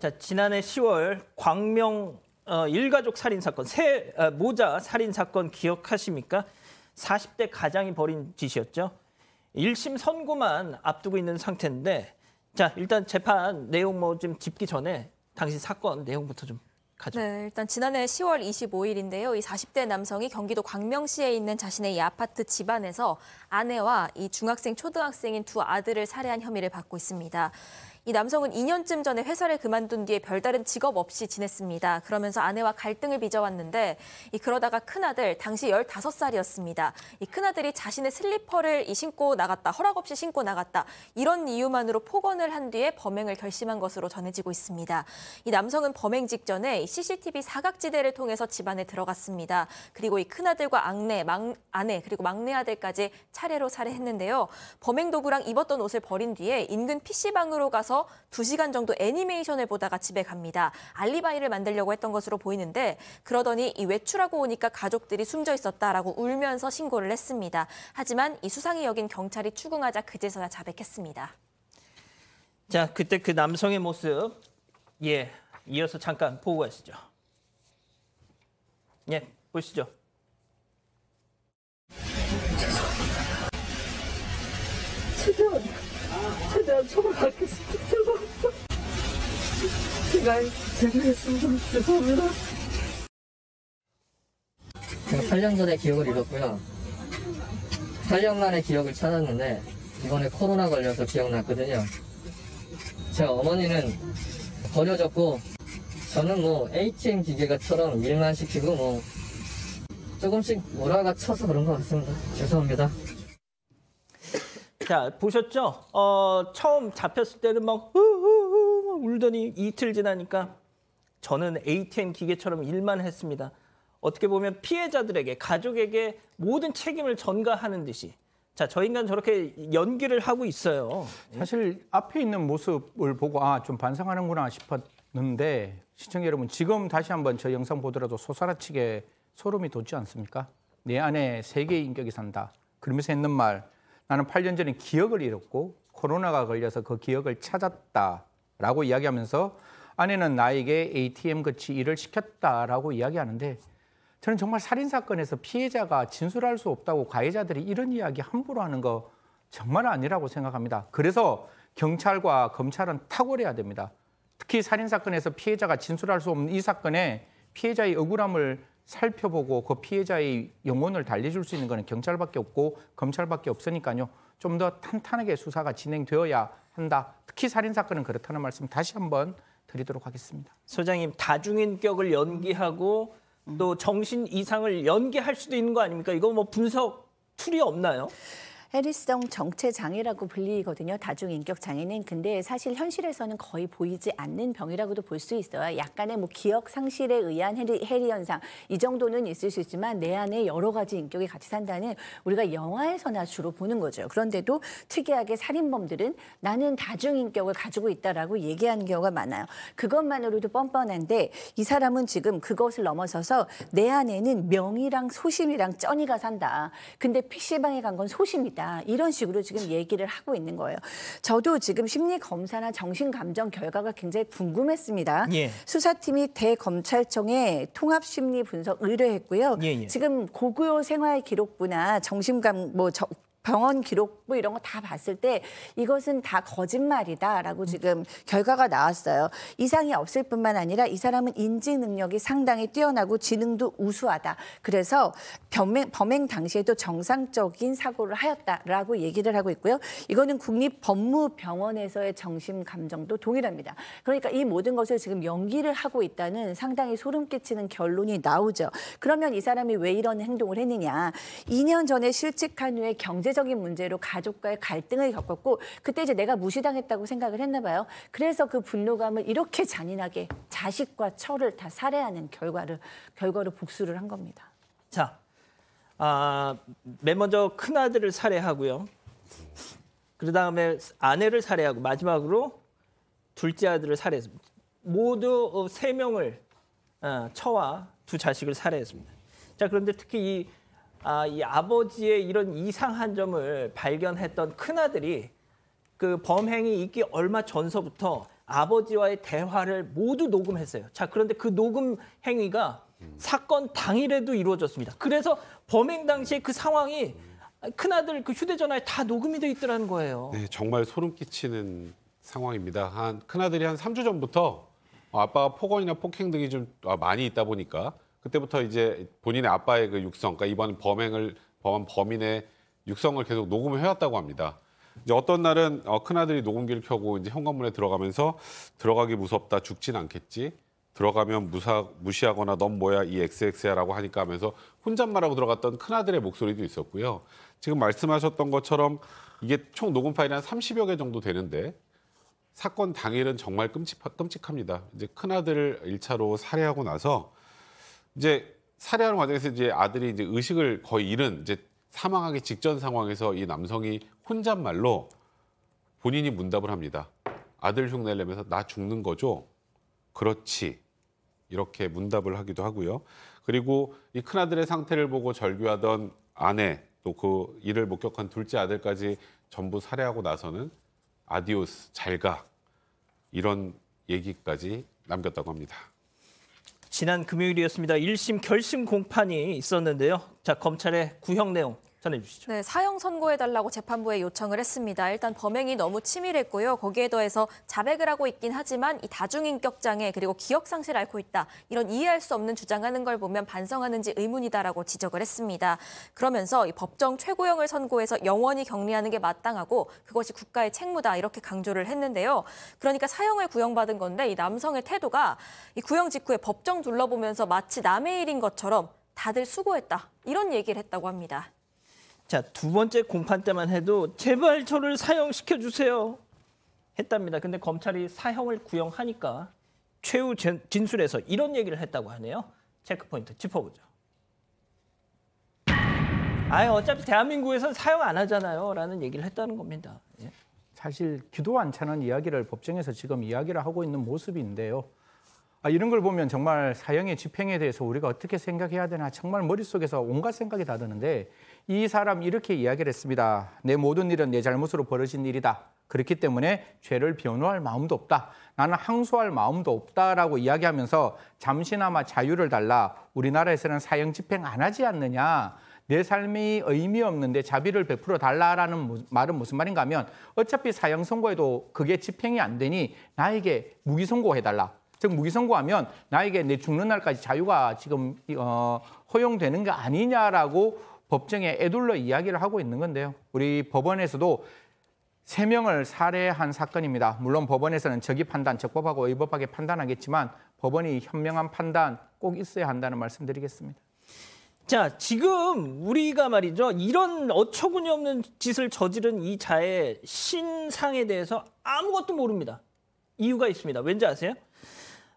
자, 지난해 10월 광명 어, 일가족 살인 사건, 세 어, 모자 살인 사건 기억하십니까? 40대 가장이 벌인 짓이었죠. 1심 선고만 앞두고 있는 상태인데 자, 일단 재판 내용 뭐 좀 짚기 전에 당시 사건 내용부터 좀 가죠. 네, 일단 지난해 10월 25일인데요. 이 40대 남성이 경기도 광명시에 있는 자신의 이 아파트 집안에서 아내와 이 중학생, 초등학생인 두 아들을 살해한 혐의를 받고 있습니다. 이 남성은 2년쯤 전에 회사를 그만둔 뒤에 별다른 직업 없이 지냈습니다. 그러면서 아내와 갈등을 빚어왔는데 이 그러다가 큰아들, 당시 15살이었습니다. 이 큰아들이 자신의 슬리퍼를 이 신고 나갔다, 허락 없이 신고 나갔다 이런 이유만으로 폭언을 한 뒤에 범행을 결심한 것으로 전해지고 있습니다. 이 남성은 범행 직전에 CCTV 사각지대를 통해서 집안에 들어갔습니다. 그리고 이 큰아들과 악내, 막, 아내 그리고 막내 아들까지 차례로 살해했는데요. 범행 도구랑 입었던 옷을 버린 뒤에 인근 PC방으로 가서 2시간 정도 애니메이션을 보다가 집에 갑니다. 알리바이를 만들려고 했던 것으로 보이는데 그러더니 이 외출하고 오니까 가족들이 숨져 있었다라고 울면서 신고를 했습니다. 하지만 이수상이 여긴 경찰이 추궁하자 그제서야 자백했습니다. 자, 그때 그 남성의 모습 예, 이어서 잠깐 보고 가시죠. 예, 보시죠. 지금 최대한 초을 받겠습니다. 죄송합니다. 제가 죄송했습니다. 죄송합니다. 제가 8년 전에 기억을 잃었고요. 8년 만에 기억을 찾았는데 이번에 코로나 걸려서 기억났거든요. 제 어머니는 버려졌고 저는 뭐 ATM 기계가처럼 일만 시키고 뭐 조금씩 몰아가 쳐서 그런 것 같습니다. 죄송합니다. 자 보셨죠? 어, 처음 잡혔을 때는 막 후후후 울더니 이틀 지나니까 저는 ATM 기계처럼 일만 했습니다. 어떻게 보면 피해자들에게 가족에게 모든 책임을 전가하는 듯이 자, 저 인간 저렇게 연기를 하고 있어요. 사실 앞에 있는 모습을 보고 아, 좀 반성하는구나 싶었는데 시청자 여러분 지금 다시 한번 저 영상 보더라도 소사라치게 소름이 돋지 않습니까? 내 안에 세계의 인격이 산다. 그러면서 했는 말 나는 8년 전에 기억을 잃었고 코로나가 걸려서 그 기억을 찾았다라고 이야기하면서 아내는 나에게 ATM 거치 일을 시켰다라고 이야기하는데 저는 정말 살인 사건에서 피해자가 진술할 수 없다고 가해자들이 이런 이야기 함부로 하는 거 정말 아니라고 생각합니다. 그래서 경찰과 검찰은 탁월해야 됩니다. 특히 살인 사건에서 피해자가 진술할 수 없는 이 사건에 피해자의 억울함을 살펴보고 그 피해자의 영혼을 달래줄 수 있는 것은 경찰밖에 없고 검찰밖에 없으니까요. 좀 더 탄탄하게 수사가 진행되어야 한다. 특히 살인 사건은 그렇다는 말씀 다시 한번 드리도록 하겠습니다. 소장님 다중인격을 연기하고 또 정신 이상을 연기할 수도 있는 거 아닙니까? 이거 뭐 분석 툴이 없나요? 해리성 정체 장애라고 불리거든요. 다중 인격 장애는 근데 사실 현실에서는 거의 보이지 않는 병이라고도 볼 수 있어요. 약간의 뭐 기억 상실에 의한 해리, 해리 현상 이 정도는 있을 수 있지만 내 안에 여러 가지 인격이 같이 산다는 우리가 영화에서나 주로 보는 거죠. 그런데도 특이하게 살인범들은 나는 다중 인격을 가지고 있다라고 얘기하는 경우가 많아요. 그것만으로도 뻔뻔한데 이 사람은 지금 그것을 넘어서서 내 안에는 명이랑 소심이랑 쩐이가 산다. 근데 PC방에 간건소심이 있다. 이런 식으로 지금 얘기를 하고 있는 거예요. 저도 지금 심리 검사나 정신 감정 결과가 굉장히 궁금했습니다. 예. 수사팀이 대검찰청에 통합 심리 분석 의뢰했고요. 예, 예. 지금 고교 생활 기록부나 정신감 뭐 병원 기록 뭐 이런 거 다 봤을 때 이것은 다 거짓말이다라고 음. 지금 결과가 나왔어요. 이상이 없을 뿐만 아니라 이 사람은 인지 능력이 상당히 뛰어나고 지능도 우수하다. 그래서 범행, 범행 당시에도 정상적인 사고를 하였다라고 얘기를 하고 있고요. 이거는 국립법무병원에서의 정신 감정도 동일합니다. 그러니까 이 모든 것을 지금 연기를 하고 있다는 상당히 소름 끼치는 결론이 나오죠. 그러면 이 사람이 왜 이런 행동을 했느냐. 2년 전에 실직한 후에 경제적 경제적인 문제로 가족과의 갈등을 겪었고 그때 이제 내가 무시당했다고 생각을 했나 봐요. 그래서 그 분노감을 이렇게 잔인하게 자식과 처를 다 살해하는 결과를 결과로 복수를 한 겁니다. 자, 아, 맨 먼저 큰 아들을 살해하고요. 그 다음에 아내를 살해하고 마지막으로 둘째 아들을 살해했습니다. 모두 어, 세 명을 아, 처와 두 자식을 살해했습니다. 자 그런데 특히 이 아, 이 아버지의 이런 이상한 점을 발견했던 큰아들이 그 범행이 있기 얼마 전서부터 아버지와의 대화를 모두 녹음했어요. 자, 그런데 그 녹음 행위가 사건 당일에도 이루어졌습니다. 그래서 범행 당시에 그 상황이 큰아들 그 휴대전화에 다 녹음이 돼 있더라는 거예요. 네, 정말 소름 끼치는 상황입니다. 한 큰아들이 한 3주 전부터 어, 아빠가 폭언이나 폭행 등이 좀 어, 많이 있다 보니까 그때부터 이제 본인의 아빠의 그 육성, 그러니까 이번 범행을 범한 범인의 육성을 계속 녹음을 해왔다고 합니다. 이제 어떤 날은 어, 큰아들이 녹음기를 켜고 이제 현관문에 들어가면서 들어가기 무섭다, 죽진 않겠지. 들어가면 무사, 무시하거나 넌 뭐야, 이 XX야라고 하니까 하면서 혼잣말하고 들어갔던 큰아들의 목소리도 있었고요. 지금 말씀하셨던 것처럼 이게 총 녹음 파일이 한 30여 개 정도 되는데 사건 당일은 정말 끔찍, 끔찍합니다. 이제 큰아들을 일차로 살해하고 나서 이제 살해하는 과정에서 이제 아들이 이제 의식을 거의 잃은 이제 사망하기 직전 상황에서 이 남성이 혼잣말로 본인이 문답을 합니다. 아들 흉내 내면서 나 죽는 거죠? 그렇지. 이렇게 문답을 하기도 하고요. 그리고 이 큰아들의 상태를 보고 절규하던 아내 또 그 일을 목격한 둘째 아들까지 전부 살해하고 나서는 아디오스 잘 가. 이런 얘기까지 남겼다고 합니다. 지난 금요일이었습니다. 1심 결심 공판이 있었는데요. 자, 검찰의 구형 내용 전해주시죠. 네, 사형 선고해달라고 재판부에 요청을 했습니다. 일단 범행이 너무 치밀했고요. 거기에 더해서 자백을 하고 있긴 하지만 이 다중인격장애 그리고 기억상실 앓고 있다. 이런 이해할 수 없는 주장하는 걸 보면 반성하는지 의문이다라고 지적을 했습니다. 그러면서 이 법정 최고형을 선고해서 영원히 격리하는 게 마땅하고 그것이 국가의 책무다 이렇게 강조를 했는데요. 그러니까 사형을 구형받은 건데 이 남성의 태도가 이 구형 직후에 법정 둘러보면서 마치 남의 일인 것처럼 다들 수고했다 이런 얘기를 했다고 합니다. 자, 두 번째 공판 때만 해도 제발 저를 사형시켜 주세요. 했답니다. 근데 검찰이 사형을 구형하니까 최후 진술에서 이런 얘기를 했다고 하네요. 체크포인트 짚어보죠. 아예 어차피 대한민국에선 사용 안 하잖아요. 라는 얘기를 했다는 겁니다. 예. 사실 기도 안 차는 이야기를 법정에서 지금 이야기를 하고 있는 모습인데요. 아, 이런 걸 보면 정말 사형의 집행에 대해서 우리가 어떻게 생각해야 되나 정말 머릿속에서 온갖 생각이 다 드는데 이 사람 이렇게 이야기를 했습니다. 내 모든 일은 내 잘못으로 벌어진 일이다. 그렇기 때문에 죄를 변호할 마음도 없다. 나는 항소할 마음도 없다라고 이야기하면서 잠시나마 자유를 달라 우리나라에서는 사형 집행 안 하지 않느냐. 내 삶이 의미 없는데 자비를 베풀어 달라라는 말은 무슨 말인가 하면 어차피 사형 선고에도 그게 집행이 안 되니 나에게 무기 선고해 달라. 즉 무기 선고하면 나에게 내 죽는 날까지 자유가 지금 어, 허용되는 게 아니냐라고 법정에 애둘러 이야기를 하고 있는 건데요. 우리 법원에서도 세명을 살해한 사건입니다. 물론 법원에서는 적이 판단, 적법하고 위법하게 판단하겠지만 법원이 현명한 판단 꼭 있어야 한다는 말씀드리겠습니다. 자, 지금 우리가 말이죠. 이런 어처구니없는 짓을 저지른 이 자의 신상에 대해서 아무것도 모릅니다. 이유가 있습니다. 왠지 아세요?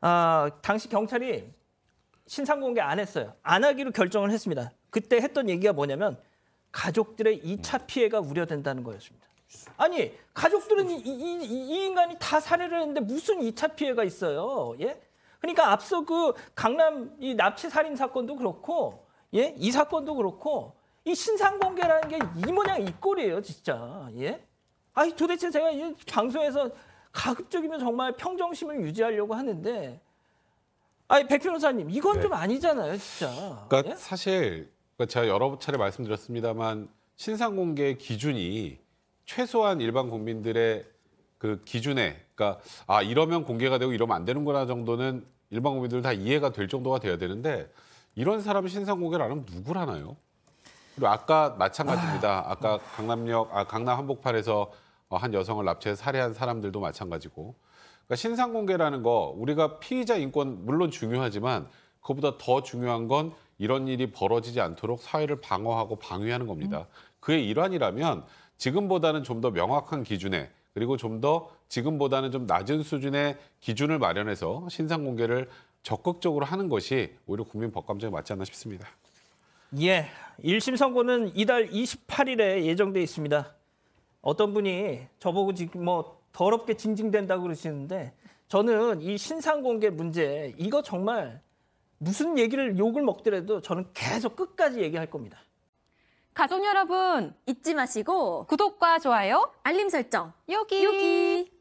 아, 당시 경찰이 신상 공개 안 했어요. 안 하기로 결정을 했습니다. 그때 했던 얘기가 뭐냐면 가족들의 2차 음. 피해가 우려된다는 거였습니다. 아니 가족들은 이, 이, 이 인간이 다 살해를 했는데 무슨 2차 피해가 있어요? 예? 그러니까 앞서 그 강남 이 납치 살인 사건도 그렇고 예? 이 사건도 그렇고 이 신상 공개라는 게이 모양 이 꼴이에요, 진짜. 예? 아니 도대체 제가 이 방송에서 가급적이면 정말 평정심을 유지하려고 하는데 아니 백 변호사님 이건 네. 좀 아니잖아요, 진짜. 그러니까 예? 사실 그 제가 여러 차례 말씀드렸습니다만 신상 공개 기준이 최소한 일반 국민들의 그 기준에 그러니까 아 이러면 공개가 되고 이러면 안 되는구나 정도는 일반 국민들다 이해가 될 정도가 돼야 되는데 이런 사람 신상 공개를 안 하면 누굴 하나요? 그리고 아까 마찬가지입니다. 아. 아까 강남역 아 강남 한복판에서 어, 한 여성을 납치해 살해한 사람들도 마찬가지고 그러니까 신상 공개라는 거 우리가 피의자 인권 물론 중요하지만 그보다 더 중요한 건 이런 일이 벌어지지 않도록 사회를 방어하고 방위하는 겁니다. 그의 일환이라면 지금보다는 좀 더 명확한 기준에 그리고 좀 더 지금보다는 좀 낮은 수준의 기준을 마련해서 신상 공개를 적극적으로 하는 것이 오히려 국민 법감정에 맞지 않나 싶습니다. 예, 1심 선고는 이달 28일에 예정돼 있습니다. 어떤 분이 저보고 지금 뭐 더럽게 징징댄다고 그러시는데 저는 이 신상 공개 문제 이거 정말 무슨 얘기를 욕을 먹더라도 저는 계속 끝까지 얘기할 겁니다. 가족 여러분 잊지 마시고 구독과 좋아요, 알림 설정 여기 여기.